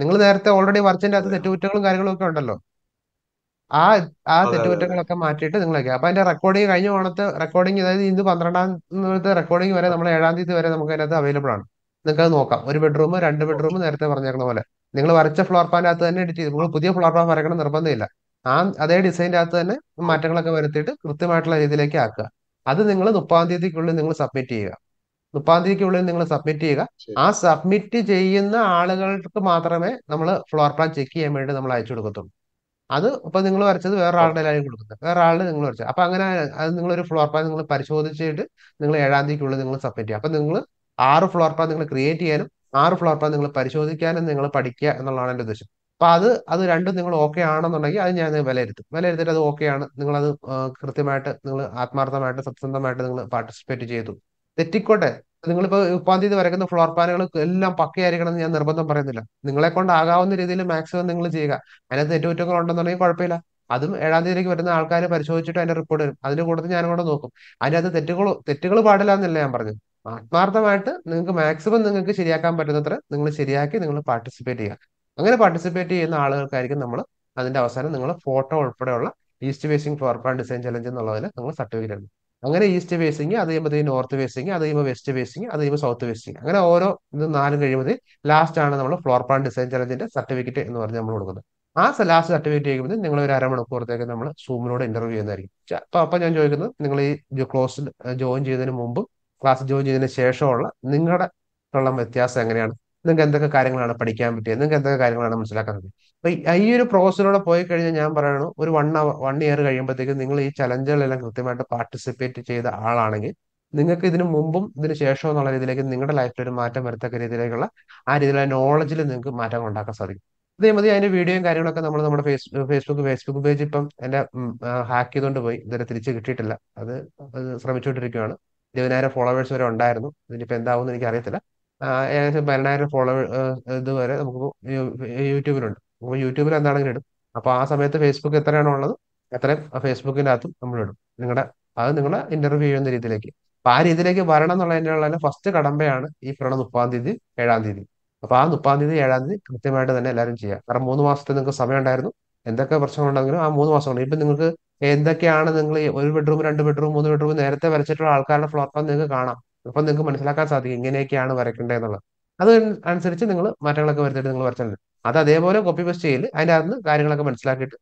നിങ്ങൾ നേരത്തെ ഓൾറെഡി വർച്ചിന്റെ അകത്ത് തെറ്റുകുറ്റങ്ങളും കാര്യങ്ങളും ഒക്കെ ഉണ്ടല്ലോ ആ ആ തെറ്റുകുറ്റങ്ങളൊക്കെ മാറ്റിയിട്ട് നിങ്ങളൊക്കെ അപ്പൊ അതിന്റെ റെക്കോർഡിംഗ് കഴിഞ്ഞ ഓണത്തെ റെക്കോർഡിംഗ് അതായത് ഇന്ന് പന്ത്രണ്ടാം തീയതി റെക്കോർഡിംഗ് വരെ നമ്മൾ ഏഴാം തീയതി വരെ നമുക്ക് അതിനകത്ത് അവൈലബിൾ ആണ് നിങ്ങൾക്ക് അത് നോക്കാം ഒരു ബെഡ്റൂം രണ്ട് ബെഡ്റൂം നേരത്തെ പറഞ്ഞേക്കണ പോലെ നിങ്ങൾ വരച്ച ഫ്ലോർ പാൻ്റെ അകത്ത് തന്നെ എഡിറ്റ് ചെയ്ത് നിങ്ങൾ പുതിയ ഫ്ലോർ പ്ലാൻ വരക്കണം നിർബന്ധമില്ല ആ അതേ ഡിസൈൻ്റെ അകത്ത് തന്നെ മാറ്റങ്ങളൊക്കെ വരുത്തിയിട്ട് കൃത്യമായിട്ടുള്ള രീതിയിലേക്ക് ആക്കുക അത് നിങ്ങൾ മുപ്പതാം തീയതിക്കുള്ളിൽ നിങ്ങൾ സബ്മിറ്റ് ചെയ്യുക മുപ്പതാം തീയതിക്കുള്ളിൽ നിങ്ങൾ സബ്മിറ്റ് ചെയ്യുക ആ സബ്മിറ്റ് ചെയ്യുന്ന ആളുകൾക്ക് മാത്രമേ നമ്മൾ ഫ്ലോർ പ്ലാൻ ചെക്ക് ചെയ്യാൻ വേണ്ടി നമ്മൾ അയച്ചു കൊടുക്കത്തുള്ളൂ അത് ഇപ്പൊ നിങ്ങൾ വരച്ചത് വേറൊരാളുടെ എല്ലാവരും കൊടുക്കുന്നത് വേറൊരാള് നിങ്ങൾ വരച്ചത് അപ്പൊ അങ്ങനെ അത് നിങ്ങൾ ഒരു ഫ്ലോർ പ്ലാൻ നിങ്ങൾ പരിശോധിച്ചിട്ട് നിങ്ങൾ ഏഴാം തീയതിക്കുള്ളിൽ നിങ്ങൾ സബ്മിറ്റ് ചെയ്യുക അപ്പൊ നിങ്ങൾ ആറ് ഫ്ലോർ പ്ലാൻ നിങ്ങൾ ക്രിയേറ്റ് ചെയ്യാനും ആറ് ഫ്ലോർ പ്ലാൻ നിങ്ങൾ പരിശോധിക്കാനും നിങ്ങൾ പഠിക്കുക എന്നുള്ളതാണ് എൻ്റെ ഉദ്ദേശം അപ്പൊ അത് അത് രണ്ടും നിങ്ങൾ ഓക്കെ ആണെന്നുണ്ടെങ്കിൽ അത് ഞാൻ വിലയിരുത്തും വിലയിരുത്തിയിട്ട് അത് ഓക്കെ ആണ് നിങ്ങളത് കൃത്യമായിട്ട് നിങ്ങൾ ആത്മാർത്ഥമായിട്ട് സത്യസന്ധമായിട്ട് നിങ്ങൾ പാർട്ടിസിപ്പേറ്റ് ചെയ്തു തെറ്റിക്കോട്ടെ നിങ്ങളിപ്പോൾ ഉപ്പാന്തി വരയ്ക്കുന്ന ഫ്ലോർ പ്ലാനുകൾ എല്ലാം പക്കയായിരിക്കണം എന്ന് ഞാൻ നിർബന്ധം പറയുന്നില്ല നിങ്ങളെ കൊണ്ടാകാവുന്ന രീതിയിൽ മാക്സിമം നിങ്ങൾ ചെയ്യുക അതിനകത്ത് തെറ്റുകുറ്റങ്ങൾ ഉണ്ടെന്നുണ്ടെങ്കിൽ കുഴപ്പമില്ല അതും ഏഴാം തീയതിയിലേക്ക് വരുന്ന ആൾക്കാർ പരിശോധിച്ചിട്ട് അതിന്റെ റിപ്പോർട്ട് വരും അതിന്റെ കൂട്ടത്തിൽ ഞാൻ കൂടെ നോക്കും അതിനകത്ത് തെറ്റുകൾ തെറ്റുകൾ പാടില്ല എന്നല്ല ഞാൻ പറഞ്ഞു ആത്മാർത്ഥമായിട്ട് നിങ്ങൾക്ക് മാക്സിമം നിങ്ങൾക്ക് ശരിയാക്കാൻ പറ്റുന്നത്ര നിങ്ങൾ ശരിയാക്കി നിങ്ങൾ പാർട്ടിസിപ്പേറ്റ് ചെയ്യുക അങ്ങനെ പാർട്ടിസിപ്പേറ്റ് ചെയ്യുന്ന ആളുകൾക്കായിരിക്കും നമ്മൾ അതിന്റെ അവസാനം നിങ്ങൾ ഫോട്ടോ ഉൾപ്പെടെയുള്ള east facing floor plan design challenge എന്നുള്ളതിൽ നിങ്ങൾ സർട്ടിഫിക്കറ്റ് എടുക്കും അങ്ങനെ ഈസ്റ്റ് ഫേസിങ് അത് കഴിയുമ്പോൾ നോർത്ത് ഫേസിങ് അത് കഴിയുമ്പോൾ വെസ്റ്റ് ഫേസിങ് അത് കഴിയുമ്പോൾ സൗത്ത് ഫേസിങ് അങ്ങനെ ഓരോ ഇത് നാലും കഴിയുമ്പോൾ ലാസ്റ്റ് ആണ് നമ്മൾ ഫ്ലോർ പ്ലാൻ ഡിസൈൻ ചലഞ്ചിന്റെ സർട്ടിഫിക്കറ്റ് എന്ന് പറഞ്ഞ് നമ്മൾ കൊടുക്കുന്നത് ആ ലാസ്റ്റ് സർട്ടിഫിക്കറ്റ് കഴിയുമ്പോൾ നിങ്ങൾ ഒരു അരമണിക്കൂറത്തേക്ക് നമ്മൾ സൂമിനോട് ഇന്റർവ്യൂ ചെയ്യുന്നതായിരിക്കും അപ്പോൾ അപ്പോൾ ഞാൻ ചോദിക്കുന്നത് നിങ്ങൾ ഈ ക്ലോസ് ജോയിൻ ചെയ്തതിന് മുമ്പും ക്ലാസ് ജോയിൻ ചെയ്തതിന് ശേഷമുള്ള നിങ്ങളുടെ ഉള്ള വ്യത്യാസം എങ്ങനെയാണ് നിങ്ങൾക്ക് എന്തൊക്കെ കാര്യങ്ങളാണ് പഠിക്കാൻ പറ്റിയത് നിങ്ങൾക്ക് എന്തൊക്കെ കാര്യങ്ങളാണ് മനസ്സിലാക്കാൻ പറ്റിയത് അപ്പൊ ഈ ഒരു പ്രോസസ്സിലൂടെ പോയി കഴിഞ്ഞാൽ ഞാൻ പറയണു ഒരു വൺ അവർ വൺ ഇയർ കഴിയുമ്പോഴത്തേക്കും നിങ്ങൾ ഈ ചലഞ്ചുകളെല്ലാം കൃത്യമായിട്ട് പാർട്ടിസിപ്പേറ്റ് ചെയ്ത ആളാണെങ്കിൽ നിങ്ങൾക്ക് ഇതിനു മുമ്പും ഇതിന് ശേഷവും എന്നുള്ള രീതിയിലേക്ക് നിങ്ങളുടെ ലൈഫിൽ ഒരു മാറ്റം വരത്തക്ക രീതിയിലേക്കുള്ള ആ രീതിയിലുള്ള നോളജിൽ നിങ്ങൾക്ക് മാറ്റം ഉണ്ടാക്കാൻ സാധിക്കും അതേ മതി അതിന്റെ വീഡിയോയും കാര്യങ്ങളൊക്കെ നമ്മൾ നമ്മുടെ ഫേസ്ബുക്ക് ഫേസ്ബുക്ക് ഫേസ്ബുക്ക് പേജ് ഇപ്പം എന്നെ ഹാക്ക് ചെയ്തുകൊണ്ട് പോയി ഇതുവരെ തിരിച്ച് കിട്ടിയിട്ടില്ല അത് ശ്രമിച്ചുകൊണ്ടിരിക്കുകയാണ് ഇരുപതിനായിരം ഫോളോവേഴ്സ് വരെ ഉണ്ടായിരുന്നു ഇതിനിപ്പോൾ എന്താവും എന്ന് എനിക്ക് അറിയത്തില്ല ഏകദേശം ഫോളോ ഫോളോവേ ഇതുവരെ നമുക്ക് യൂട്യൂബിലുണ്ട് അപ്പോൾ യൂട്യൂബിൽ എന്താണെങ്കിലും ഇടും അപ്പോൾ ആ സമയത്ത് ഫേസ്ബുക്ക് എത്രയാണോ ഉള്ളത് അത്രയും ഫേസ്ബുക്കിൻ്റെ അകത്തും നമ്മളിടും നിങ്ങളുടെ അത് നിങ്ങളുടെ ഇന്റർവ്യൂ ചെയ്യുന്ന രീതിയിലേക്ക് അപ്പോൾ ആ രീതിയിലേക്ക് വരണം എന്നുള്ളതിനുള്ള ഫസ്റ്റ് കടമ്പയാണ് ഈ പറയണ മുപ്പാം തീയതി ഏഴാം തീയതി അപ്പോൾ ആ മുപ്പാം തീയതി ഏഴാം തീയതി കൃത്യമായിട്ട് തന്നെ എല്ലാവരും ചെയ്യാം കാരണം മൂന്ന് മാസത്തെ നിങ്ങൾക്ക് സമയം ഉണ്ടായിരുന്നു എന്തൊക്കെ പ്രശ്നങ്ങളുണ്ടെങ്കിലും ആ മൂന്ന് മാസം ഇപ്പം നിങ്ങൾക്ക് എന്തൊക്കെയാണ് നിങ്ങൾ ഒരു ബെഡ്റൂം രണ്ട് ബെഡ്റൂം മൂന്ന് ബെഡ്റൂം നേരത്തെ വരച്ചിട്ടുള്ള ആൾക്കാരുടെ ഫ്ലോർ പ്ലാൻ നിങ്ങൾക്ക് കാണാം അപ്പം നിങ്ങൾക്ക് മനസ്സിലാക്കാൻ സാധിക്കും ഇങ്ങനെയൊക്കെയാണ് വരയ്ക്കേണ്ടത് എന്നുള്ളത് അത് അനുസരിച്ച് നിങ്ങൾ മാറ്റങ്ങളൊക്കെ വരുത്തിയിട്ട് നിങ്ങൾ വരച്ചാൽ അത് അതേപോലെ കോപ്പി പേസ്റ്റ് ചെയ്യൽ അതിൻ്റെ അകത്ത് കാര്യങ്ങളൊക്കെ മനസ്സിലാക്കിയിട്ട്